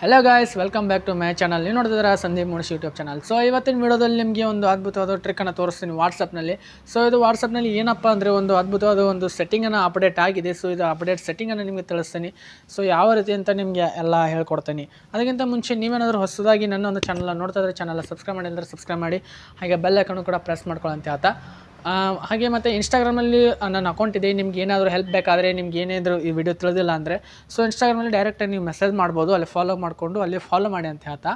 hello guys welcome back to my channel ನೀವು ನೋಡಿದ್ರೆ Sandeep Munish YouTube channel so ಇವತ್ತಿನ ವಿಡಿಯೋದಲ್ಲಿ ನಿಮಗೆ ಒಂದು ಅದ್ಭುತವಾದ ಟ್ರಿಕ್ಕನ್ನು ತೋರಿಸ್ತೀನಿ ವಾಟ್ಸಪ್ನಲ್ಲಿ ಸೊ ಇದು ವಾಟ್ಸಪ್ನಲ್ಲಿ ಏನಪ್ಪ ಅಂದರೆ ಒಂದು ಅದ್ಭುತವಾದ ಒಂದು ಸೆಟ್ಟಿಂಗನ್ನು ಅಪ್ಡೇಟ್ ಆಗಿದೆ ಸೊ ಇದು ಅಪ್ಡೇಟ್ ಸೆಟ್ಟಿಂಗನ್ನು ನಿಮಗೆ ತಿಳಿಸ್ತೀನಿ ಸೊ ಯಾವ ರೀತಿ ಅಂತ ನಿಮಗೆ ಎಲ್ಲ ಹೇಳ್ಕೊಡ್ತೀನಿ ಅದಕ್ಕಿಂತ ಮುಂಚೆ ನೀವೇನಾದರೂ ಹೊಸದಾಗಿ ನನ್ನ ಒಂದು ಚಾನಲ್ ನೋಡ್ತಾ ಇದ್ರೆ ಚಾನಲ್ ಸಬ್ಸ್ಕ್ರೈಬ್ ಮಾಡಿದ್ರೆ ಸಬ್ಸ್ಕ್ರೈಬ್ ಮಾಡಿ ಹಾಗೆ ಬೆಲ್ ಕೂಡ ಪ್ರೆಸ್ ಮಾಡ್ಕೊಳ್ಳಂತೆ ಆತ ಹಾಗೆ ಮತ್ತು ಇನ್ಸ್ಟಾಗ್ರಾಮಲ್ಲಿ ನನ್ನ ಅಕೌಂಟ್ ಇದೆ ನಿಮ್ಗೆ ಏನಾದರೂ ಹೆಲ್ಪ್ ಬೇಕಾದರೆ ನಿಮ್ಗೆ ಏನಾದರೂ ಈ ವಿಡಿಯೋ ತಿಳಿದಿಲ್ಲ ಅಂದರೆ ಸೊ ಇನ್ಸ್ಟಾಗ್ರಾಮಲ್ಲಿ ಡೈರೆಕ್ಟಾಗಿ ನೀವು ಮೆಸೇಜ್ ಮಾಡ್ಬೋದು ಅಲ್ಲಿ ಫಾಲೋ ಮಾಡಿಕೊಂಡು ಅಲ್ಲಿ ಫಾಲೋ ಮಾಡಿ ಅಂತ ಹೇಳ್ತಾ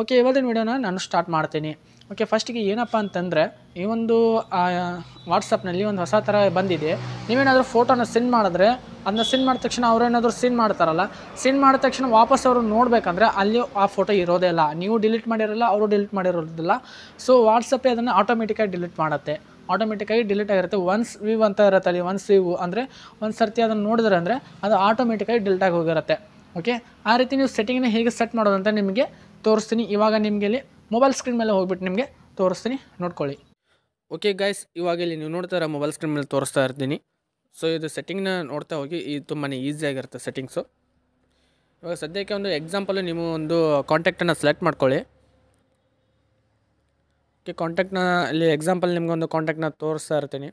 ಓಕೆ ಇವತ್ತಿನ ವಿಡಿಯೋನ ನಾನು ಸ್ಟಾರ್ಟ್ ಮಾಡ್ತೀನಿ ಓಕೆ ಫಸ್ಟಿಗೆ ಏನಪ್ಪ ಅಂತಂದರೆ ಈ ಒಂದು ವಾಟ್ಸಪ್ನಲ್ಲಿ ಒಂದು ಹೊಸ ಥರ ಬಂದಿದೆ ನೀವೇನಾದರೂ ಫೋಟೋನ ಸೆಂಡ್ ಮಾಡಿದ್ರೆ ಅದನ್ನ ಸೆಂಡ್ ಮಾಡಿದ ತಕ್ಷಣ ಅವರೇನಾದರೂ ಸೆಂಡ್ ಮಾಡ್ತಾರಲ್ಲ ಸೆಂಡ್ ಮಾಡಿದ ತಕ್ಷಣ ವಾಪಸ್ ಅವರು ನೋಡಬೇಕಂದ್ರೆ ಅಲ್ಲಿ ಆ ಫೋಟೋ ಇರೋದೇ ಇಲ್ಲ ನೀವು ಡಿಲೀಟ್ ಮಾಡಿರಲ್ಲ ಅವರು ಡಿಲೀಟ್ ಮಾಡಿರೋದಿಲ್ಲ ಸೊ ವಾಟ್ಸಪ್ಪೇ ಅದನ್ನು ಆಟೋಮೆಟಿಕಾಗಿ ಡಿಲೀಟ್ ಮಾಡುತ್ತೆ ಆಟೋಮೆಟಿಕ್ಕಾಗಿ ಡಿಲೀಟ್ ಆಗಿರುತ್ತೆ ಒನ್ಸ್ ವೀವ್ ಅಂತ ಇರುತ್ತೆ ಅಲ್ಲಿ ಒನ್ಸ್ ವೀವ್ ಅಂದರೆ ಒಂದು ಸರ್ತಿ ಅದನ್ನು ನೋಡಿದ್ರೆ ಅಂದರೆ ಅದು ಆಟೋಮೆಟಿಕ್ಕಾಗಿ ಡಿಲೀಟ್ ಆಗಿ ಹೋಗಿರುತ್ತೆ ಓಕೆ ಆ ರೀತಿ ನೀವು ಸೆಟ್ಟಿಂಗ್ನ ಹೇಗೆ ಸೆಟ್ ಮಾಡೋದಂತ ನಿಮಗೆ ತೋರಿಸ್ತೀನಿ ಇವಾಗ ನಿಮಗೆ ಇಲ್ಲಿ ಮೊಬೈಲ್ ಸ್ಕ್ರೀನ್ ಮೇಲೆ ಹೋಗ್ಬಿಟ್ಟು ನಿಮಗೆ ತೋರಿಸ್ತೀನಿ ನೋಡ್ಕೊಳ್ಳಿ ಓಕೆ ಗೈಸ್ ಇವಾಗ ಇಲ್ಲಿ ನೀವು ಇರೋ ಮೊಬೈಲ್ ಸ್ಕ್ರೀನ್ ಮೇಲೆ ತೋರಿಸ್ತಾ ಇರ್ತೀನಿ ಸೊ ಇದು ಸೆಟ್ಟಿಂಗ್ನ ನೋಡ್ತಾ ಹೋಗಿ ಇದು ತುಂಬಾ ಈಸಿಯಾಗಿರುತ್ತೆ ಸೆಟ್ಟಿಂಗ್ಸು ಇವಾಗ ಸದ್ಯಕ್ಕೆ ಒಂದು ಎಕ್ಸಾಂಪಲು ನೀವು ಒಂದು ಕಾಂಟ್ಯಾಕ್ಟನ್ನು ಸೆಲೆಕ್ಟ್ ಮಾಡ್ಕೊಳ್ಳಿ ಓಕೆ ಕಾಂಟ್ಯಾಕ್ಟ್ನ ಇಲ್ಲಿ ಎಕ್ಸಾಂಪಲ್ ಒಂದು ಕಾಂಟ್ಯಾಕ್ಟ್ನ ತೋರಿಸ್ತಾ ಇರ್ತೀನಿ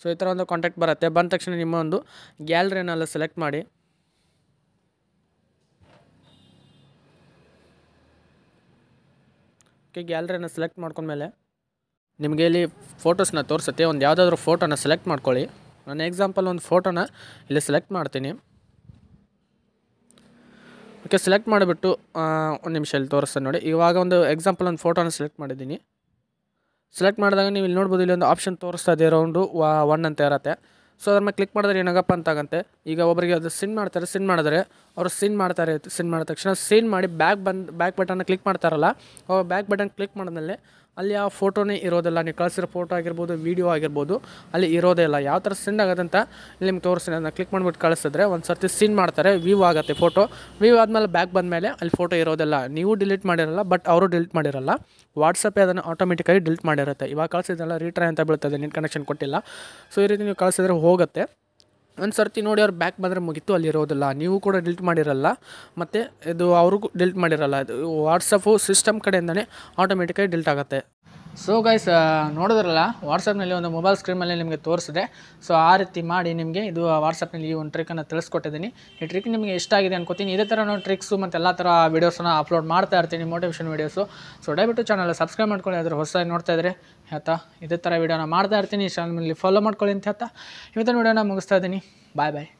ಸೊ ಈ ಥರ ಒಂದು ಕಾಂಟ್ಯಾಕ್ಟ್ ಬರುತ್ತೆ ಬಂದ ತಕ್ಷಣ ನಿಮ್ಮ ಒಂದು ಗ್ಯಾಲ್ರಿನೆಲ್ಲ ಸೆಲೆಕ್ಟ್ ಮಾಡಿ ಓಕೆ ಗ್ಯಾಲ್ರಿಯನ್ನು ಸೆಲೆಕ್ಟ್ ಮಾಡ್ಕೊಂಡ್ಮೇಲೆ ನಿಮಗೆ ಇಲ್ಲಿ ಫೋಟೋಸ್ನ ತೋರಿಸುತ್ತೆ ಒಂದು ಯಾವುದಾದ್ರೂ ಫೋಟೋನ ಸೆಲೆಕ್ಟ್ ಮಾಡ್ಕೊಳ್ಳಿ ನಾನು ಎಕ್ಸಾಂಪಲ್ ಒಂದು ಫೋಟೋನ ಇಲ್ಲಿ ಸೆಲೆಕ್ಟ್ ಮಾಡ್ತೀನಿ ಓಕೆ ಸೆಲೆಕ್ಟ್ ಮಾಡಿಬಿಟ್ಟು ಒಂದು ನಿಮಿಷ ಇಲ್ಲಿ ತೋರಿಸ್ತಾನೆ ನೋಡಿ ಇವಾಗ ಒಂದು ಎಕ್ಸಾಂಪಲ್ ಒಂದು ಫೋಟೋನ ಸೆಲೆಕ್ಟ್ ಮಾಡಿದ್ದೀನಿ ಸೆಲೆಕ್ಟ್ ಮಾಡಿದಾಗ ನೀವು ಇಲ್ಲಿ ನೋಡ್ಬೋದು ಇಲ್ಲಿ ಒಂದು ಆಪ್ಷನ್ ತೋರಿಸ್ತಾ ಇದೆ ರೌಂಡು ಒನ್ ಅಂತ ಇರತ್ತೆ ಸೊ ಅದ್ರ ಮೇಲೆ ಕ್ಲಿಕ್ ಮಾಡಿದ್ರೆ ಏನಾಗಪ್ಪ ಅಂತಾಗಂತೆ ಈಗ ಒಬ್ಬರಿಗೆ ಅದು ಸಿನ್ ಮಾಡ್ತಾರೆ ಸಿನ್ ಮಾಡಿದ್ರೆ ಅವರು ಸಿನ್ ಮಾಡ್ತಾರೆ ಸಿನ್ ಮಾಡಿದ ತಕ್ಷಣ ಸಿನ್ ಮಾಡಿ ಬ್ಯಾಕ್ ಬಂದು ಬ್ಯಾಕ್ ಬಟನ್ನ ಕ್ಲಿಕ್ ಮಾಡ್ತಾರಲ್ಲ ಅವ್ರು ಬ್ಯಾಕ್ ಬಟನ್ ಕ್ಲಿಕ್ ಮಾಡಿದ್ಮೇಲೆ ಅಲ್ಲಿ ಆ ಫೋಟೋನೇ ಇರೋದಿಲ್ಲ ನೀವು ಕಳಿಸಿರೋ ಫೋಟೋ ಆಗಿರ್ಬೋದು ವೀಡಿಯೋ ಆಗಿರ್ಬೋದು ಅಲ್ಲಿ ಇರೋದೇ ಇಲ್ಲ ಯಾವ ಥರ ಸೆಂಡ್ ಆಗೋದಂತ ಇಲ್ಲಿ ನಿಮ್ಗೆ ತೋರಿಸಿ ಅದನ್ನು ಕ್ಲಿಕ್ ಮಾಡಿಬಿಟ್ಟು ಕಳಿಸಿದ್ರೆ ಒಂದು ಸರ್ತಿ ಸೀನ್ ಮಾಡ್ತಾರೆ ವ್ಯೂ ಆಗುತ್ತೆ ಫೋಟೋ ವ್ಯೂ ಆದಮೇಲೆ ಬ್ಯಾಕ್ ಬಂದಮೇಲೆ ಅಲ್ಲಿ ಫೋಟೋ ಇರೋದಿಲ್ಲ ನೀವು ಡಿಲೀಟ್ ಮಾಡಿರಲ್ಲ ಬಟ್ ಅವರು ಡಿಲೀಟ್ ಮಾಡಿರಲ್ಲ ವಾಟ್ಸಪ್ಪೇ ಅದನ್ನು ಆಟೋಮೆಟಿಕಾಗಿ ಡಿಲೀಟ್ ಮಾಡಿರುತ್ತೆ ಇವಾಗ ಕಳಿಸಿದ್ರೆ ರೀಟ್ರೈ ಅಂತ ಬೀಳ್ತದೆ ನೆಟ್ ಕನೆಕ್ಷನ್ ಕೊಟ್ಟಿಲ್ಲ ಸೊ ಈ ರೀತಿ ನೀವು ಕಳಿಸಿದ್ರೆ ಹೋಗುತ್ತೆ ಒಂದು ಸರ್ತಿ ನೋಡಿ ಅವ್ರು ಬ್ಯಾಕ್ ಬಂದರೆ ಮುಗೀತು ಅಲ್ಲಿರೋದಿಲ್ಲ ನೀವು ಕೂಡ ಡಿಲ್ಟ್ ಮಾಡಿರಲ್ಲ ಮತ್ತು ಇದು ಅವ್ರಿಗೂ ಡಿಲ್ಟ್ ಮಾಡಿರಲ್ಲ ಇದು ವಾಟ್ಸಪ್ಪು ಸಿಸ್ಟಮ್ ಕಡೆಯಿಂದಲೇ ಆಟೋಮೆಟಿಕಾಗಿ ಡಿಲ್ಟ್ ಆಗುತ್ತೆ ಸೊ ಗೈಸ್ ನೋಡಿದ್ರಲ್ಲ ವಾಟ್ಸಪ್ನಲ್ಲಿ ಒಂದು ಮೊಬೈಲ್ ಸ್ಕ್ರೀನಲ್ಲಿ ನಿಮಗೆ ತೋರಿಸಿದೆ ಸೊ ಆ ರೀತಿ ಮಾಡಿ ನಿಮಗೆ ಇದು ವಾಟ್ಸಪ್ನಲ್ಲಿ ಈ ಒಂದು ಟ್ರಿಕನ್ನು ತಿಳಿಸ್ಕೊಟ್ಟಿದ್ದೀನಿ ಈ ಟ್ರಿಕ್ ನಿಮಗೆ ಇಷ್ಟ ಆಗಿದೆ ಅನ್ಕೋತೀನಿ ಇದೇ ಥರ ನಾನು ಟ್ರಿಕ್ಸು ಮತ್ತು ಎಲ್ಲ ಥರ ವೀಡಿಯೋಸನ್ನ ಅಪ್ಲೋಡ್ ಮಾಡ್ತಾ ಇರ್ತೀನಿ ಮೋಟಿವೇಶನ್ ವೀಡಿಯೋಸು ಸೊ ದಯವಿಟ್ಟು ಚಾನಲ್ ಸಬ್ಸ್ಕ್ರೈಬ್ ಮಾಡ್ಕೊಳ್ಳಿ ಅದ್ರ ಹೊಸ ನೋಡ್ತಾ ಇದ್ದರೆ ಹೇಳ್ತಾ ಇದೇ ಥರ ವೀಡಿಯೋನ ಮಾಡ್ತಾ ಇರ್ತೀನಿ ಚಾನಲ್ನಲ್ಲಿ ಫಾಲೋ ಮಾಡ್ಕೊಳ್ಳಿ ಅಂತ ಹೇಳ್ತಾ ಇವತ್ತಿನ ವೀಡಿಯೋನ ಮುಗಿಸ್ತಾ ಇದ್ದೀನಿ ಬಾಯ್ ಬಾಯ್